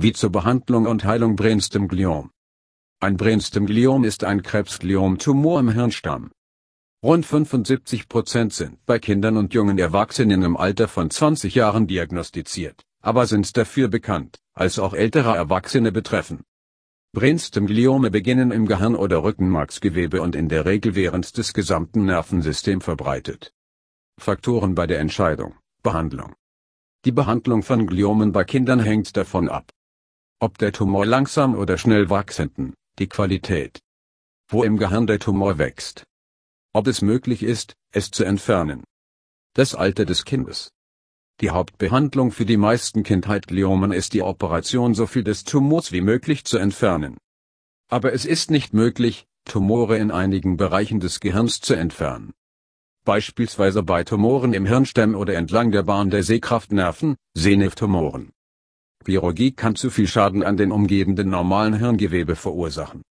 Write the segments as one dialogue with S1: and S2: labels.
S1: wie zur Behandlung und Heilung Brainstem-Gliom. Ein Brainstem-Gliom ist ein Krebsgliom-Tumor im Hirnstamm. Rund 75 Prozent sind bei Kindern und jungen Erwachsenen im Alter von 20 Jahren diagnostiziert, aber sind dafür bekannt, als auch ältere Erwachsene betreffen. Brainstem-Gliome beginnen im Gehirn- oder Rückenmarksgewebe und in der Regel während des gesamten Nervensystems verbreitet. Faktoren bei der Entscheidung, Behandlung. Die Behandlung von Gliomen bei Kindern hängt davon ab, ob der Tumor langsam oder schnell wachsenden, die Qualität. Wo im Gehirn der Tumor wächst. Ob es möglich ist, es zu entfernen. Das Alter des Kindes. Die Hauptbehandlung für die meisten Kindheitgliomen ist die Operation, so viel des Tumors wie möglich zu entfernen. Aber es ist nicht möglich, Tumore in einigen Bereichen des Gehirns zu entfernen. Beispielsweise bei Tumoren im Hirnstamm oder entlang der Bahn der Sehkraftnerven, Seneftumoren. Chirurgie kann zu viel Schaden an den umgebenden normalen Hirngewebe verursachen.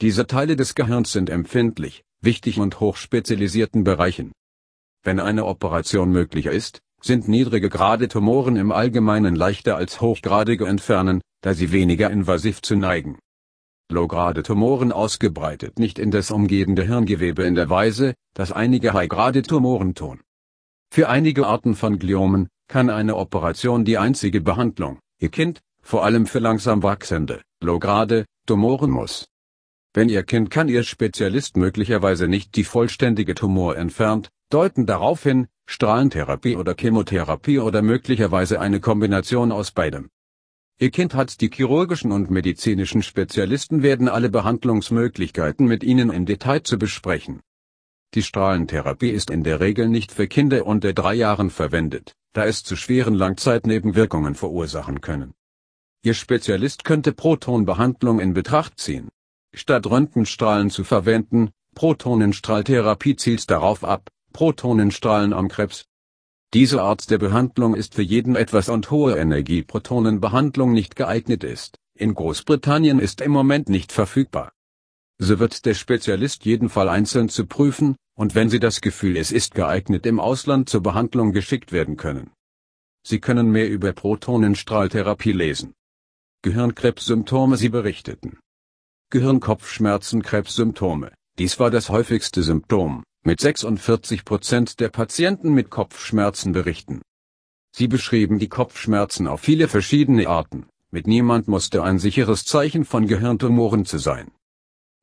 S1: Diese Teile des Gehirns sind empfindlich, wichtig und hochspezialisierten Bereichen. Wenn eine Operation möglich ist, sind niedrige Grade Tumoren im Allgemeinen leichter als hochgradige entfernen, da sie weniger invasiv zu neigen. Low-grade Tumoren ausgebreitet nicht in das umgebende Hirngewebe in der Weise, dass einige high-grade Tumoren tun. Für einige Arten von Gliomen kann eine Operation die einzige Behandlung Ihr Kind, vor allem für langsam wachsende, lograde, Tumoren muss. Wenn Ihr Kind kann Ihr Spezialist möglicherweise nicht die vollständige Tumor entfernt, deuten darauf hin, Strahlentherapie oder Chemotherapie oder möglicherweise eine Kombination aus beidem. Ihr Kind hat die chirurgischen und medizinischen Spezialisten werden alle Behandlungsmöglichkeiten mit Ihnen im Detail zu besprechen. Die Strahlentherapie ist in der Regel nicht für Kinder unter drei Jahren verwendet, da es zu schweren Langzeitnebenwirkungen verursachen können. Ihr Spezialist könnte Protonbehandlung in Betracht ziehen. Statt Röntgenstrahlen zu verwenden, Protonenstrahltherapie zielt darauf ab, Protonenstrahlen am Krebs. Diese Art der Behandlung ist für jeden etwas und hohe Energieprotonenbehandlung nicht geeignet ist, in Großbritannien ist im Moment nicht verfügbar. So wird der Spezialist jeden Fall einzeln zu prüfen, und wenn sie das Gefühl es ist geeignet im Ausland zur Behandlung geschickt werden können. Sie können mehr über Protonenstrahltherapie lesen. Gehirnkrebssymptome Sie berichteten. Gehirnkopfschmerzen Krebssymptome. Dies war das häufigste Symptom, mit 46 Prozent der Patienten mit Kopfschmerzen berichten. Sie beschrieben die Kopfschmerzen auf viele verschiedene Arten, mit niemand musste ein sicheres Zeichen von Gehirntumoren zu sein.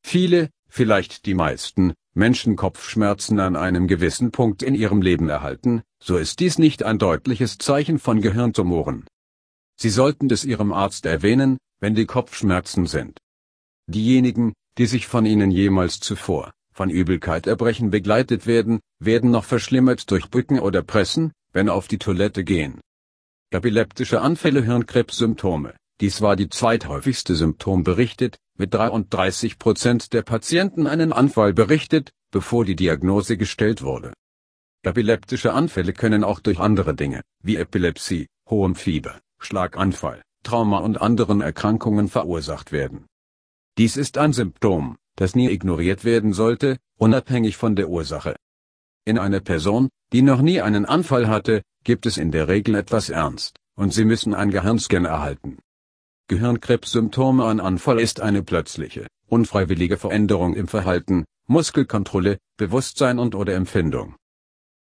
S1: Viele, vielleicht die meisten, Menschen Kopfschmerzen an einem gewissen Punkt in ihrem Leben erhalten, so ist dies nicht ein deutliches Zeichen von Gehirntumoren. Sie sollten es ihrem Arzt erwähnen, wenn die Kopfschmerzen sind. Diejenigen, die sich von ihnen jemals zuvor, von Übelkeit erbrechen begleitet werden, werden noch verschlimmert durch Bücken oder Pressen, wenn auf die Toilette gehen. Epileptische Anfälle Hirnkrebssymptome dies war die zweithäufigste Symptom berichtet, mit 33 Prozent der Patienten einen Anfall berichtet, bevor die Diagnose gestellt wurde. Epileptische Anfälle können auch durch andere Dinge, wie Epilepsie, hohem Fieber, Schlaganfall, Trauma und anderen Erkrankungen verursacht werden. Dies ist ein Symptom, das nie ignoriert werden sollte, unabhängig von der Ursache. In einer Person, die noch nie einen Anfall hatte, gibt es in der Regel etwas Ernst, und sie müssen ein Gehirnscan erhalten. Gehirnkrebssymptome Ein Anfall ist eine plötzliche, unfreiwillige Veränderung im Verhalten, Muskelkontrolle, Bewusstsein und/oder Empfindung.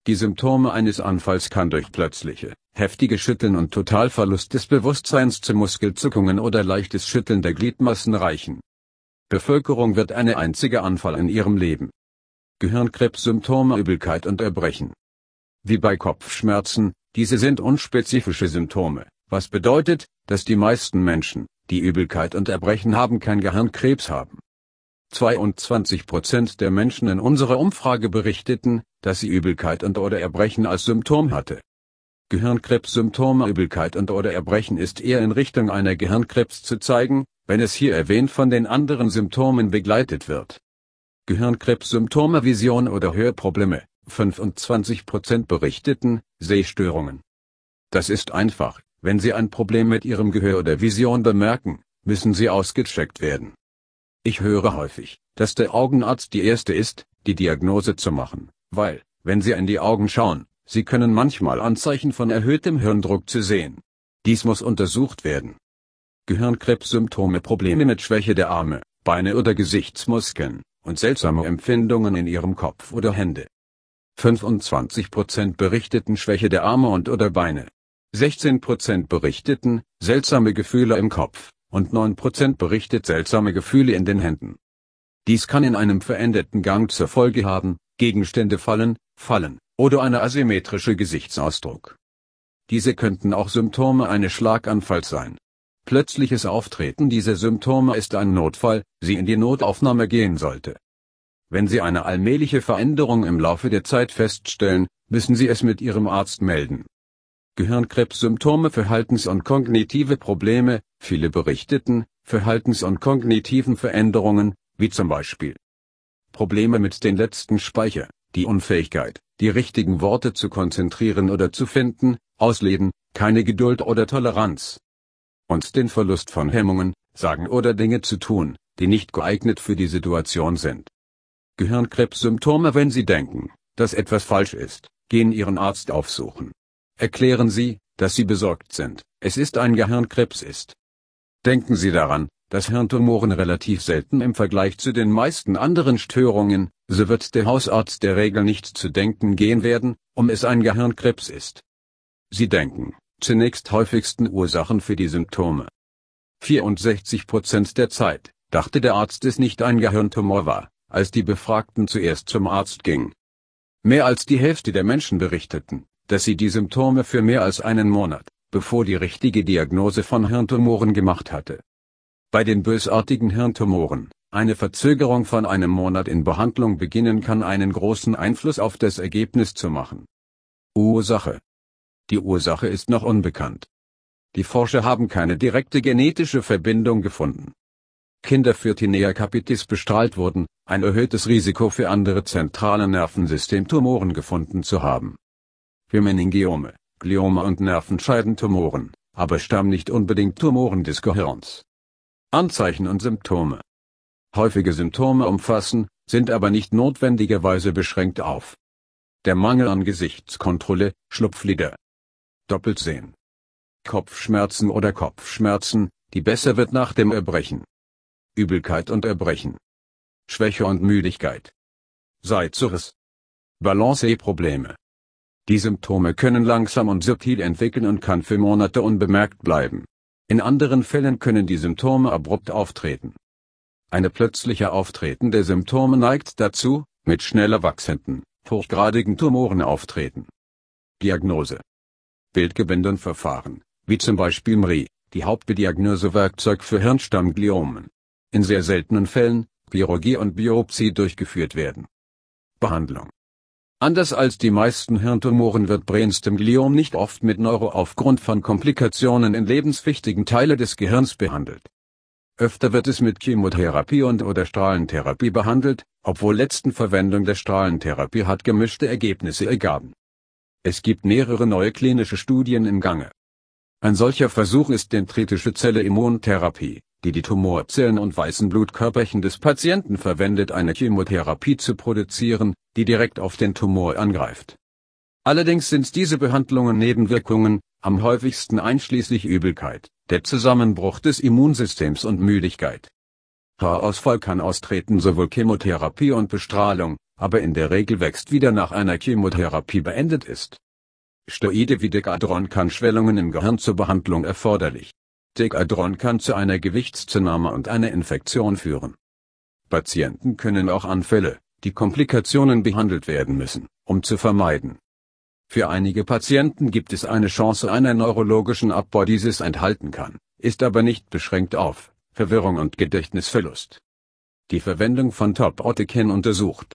S1: Die Symptome eines Anfalls kann durch plötzliche, heftige Schütteln und Totalverlust des Bewusstseins zu Muskelzuckungen oder leichtes Schütteln der Gliedmassen reichen. Bevölkerung wird eine einzige Anfall in ihrem Leben. Gehirnkrebssymptome Übelkeit und Erbrechen. Wie bei Kopfschmerzen, diese sind unspezifische Symptome, was bedeutet, dass die meisten Menschen, die Übelkeit und Erbrechen haben, kein Gehirnkrebs haben. 22 der Menschen in unserer Umfrage berichteten, dass sie Übelkeit und oder Erbrechen als Symptom hatte. Gehirnkrebssymptome Übelkeit und oder Erbrechen ist eher in Richtung einer Gehirnkrebs zu zeigen, wenn es hier erwähnt von den anderen Symptomen begleitet wird. Gehirnkrebssymptome Vision oder Hörprobleme, 25% berichteten, Sehstörungen. Das ist einfach, wenn Sie ein Problem mit Ihrem Gehör oder Vision bemerken, müssen Sie ausgecheckt werden. Ich höre häufig, dass der Augenarzt die Erste ist, die Diagnose zu machen, weil, wenn Sie in die Augen schauen, Sie können manchmal Anzeichen von erhöhtem Hirndruck zu sehen. Dies muss untersucht werden. Gehirnkrebssymptome Probleme mit Schwäche der Arme, Beine oder Gesichtsmuskeln und seltsame Empfindungen in ihrem Kopf oder Hände. 25% berichteten Schwäche der Arme und oder Beine, 16% berichteten, seltsame Gefühle im Kopf, und 9% berichtet seltsame Gefühle in den Händen. Dies kann in einem veränderten Gang zur Folge haben, Gegenstände fallen, fallen, oder eine asymmetrische Gesichtsausdruck. Diese könnten auch Symptome eines Schlaganfalls sein. Plötzliches Auftreten dieser Symptome ist ein Notfall, sie in die Notaufnahme gehen sollte. Wenn Sie eine allmähliche Veränderung im Laufe der Zeit feststellen, müssen Sie es mit Ihrem Arzt melden. Gehirnkrebssymptome Verhaltens- und kognitive Probleme, viele berichteten, Verhaltens- und kognitiven Veränderungen, wie zum Beispiel Probleme mit den letzten Speicher, die Unfähigkeit, die richtigen Worte zu konzentrieren oder zu finden, Ausleben, keine Geduld oder Toleranz. Und den Verlust von Hemmungen, Sagen oder Dinge zu tun, die nicht geeignet für die Situation sind. Gehirnkrebssymptome Wenn Sie denken, dass etwas falsch ist, gehen Ihren Arzt aufsuchen. Erklären Sie, dass Sie besorgt sind, es ist ein Gehirnkrebs ist. Denken Sie daran, dass Hirntumoren relativ selten im Vergleich zu den meisten anderen Störungen, so wird der Hausarzt der Regel nicht zu denken gehen werden, um es ein Gehirnkrebs ist. Sie denken, zunächst häufigsten Ursachen für die Symptome. 64 Prozent der Zeit, dachte der Arzt es nicht ein Gehirntumor war, als die Befragten zuerst zum Arzt gingen. Mehr als die Hälfte der Menschen berichteten, dass sie die Symptome für mehr als einen Monat, bevor die richtige Diagnose von Hirntumoren gemacht hatte. Bei den bösartigen Hirntumoren, eine Verzögerung von einem Monat in Behandlung beginnen kann einen großen Einfluss auf das Ergebnis zu machen. Ursache. Die Ursache ist noch unbekannt. Die Forscher haben keine direkte genetische Verbindung gefunden. Kinder für Tinea capitis bestrahlt wurden, ein erhöhtes Risiko für andere zentrale Nervensystemtumoren gefunden zu haben für Meningiome, Gliome und Nervenscheidentumoren, aber stammen nicht unbedingt Tumoren des Gehirns. Anzeichen und Symptome Häufige Symptome umfassen, sind aber nicht notwendigerweise beschränkt auf der Mangel an Gesichtskontrolle, Schlupflider, Doppelsehen, Kopfschmerzen oder Kopfschmerzen, die besser wird nach dem Erbrechen, Übelkeit und Erbrechen, Schwäche und Müdigkeit, Seizures, Balance-Probleme. Die Symptome können langsam und subtil entwickeln und kann für Monate unbemerkt bleiben. In anderen Fällen können die Symptome abrupt auftreten. Eine plötzliche Auftreten der Symptome neigt dazu, mit schneller wachsenden, hochgradigen Tumoren auftreten. Diagnose. Bildgebindenverfahren, wie zum Beispiel MRI, die Hauptdiagnosewerkzeug für Hirnstammgliomen. In sehr seltenen Fällen, Chirurgie und Biopsie durchgeführt werden. Behandlung. Anders als die meisten Hirntumoren wird Brainstem Gliom nicht oft mit Neuro aufgrund von Komplikationen in lebenswichtigen Teile des Gehirns behandelt. Öfter wird es mit Chemotherapie und oder Strahlentherapie behandelt, obwohl letzten Verwendung der Strahlentherapie hat gemischte Ergebnisse ergaben. Es gibt mehrere neue klinische Studien im Gange. Ein solcher Versuch ist dendritische Zelle Immuntherapie, die die Tumorzellen und weißen Blutkörperchen des Patienten verwendet, eine Chemotherapie zu produzieren, die direkt auf den Tumor angreift. Allerdings sind diese Behandlungen Nebenwirkungen, am häufigsten einschließlich Übelkeit, der Zusammenbruch des Immunsystems und Müdigkeit. Haarausfall kann austreten sowohl Chemotherapie und Bestrahlung, aber in der Regel wächst wieder nach einer Chemotherapie beendet ist. Stoide wie Degadron kann Schwellungen im Gehirn zur Behandlung erforderlich. Dekadron kann zu einer Gewichtszunahme und einer Infektion führen. Patienten können auch Anfälle, die Komplikationen behandelt werden müssen, um zu vermeiden. Für einige Patienten gibt es eine Chance einer neurologischen Abbau dieses enthalten kann, ist aber nicht beschränkt auf Verwirrung und Gedächtnisverlust. Die Verwendung von Top-Otiken untersucht.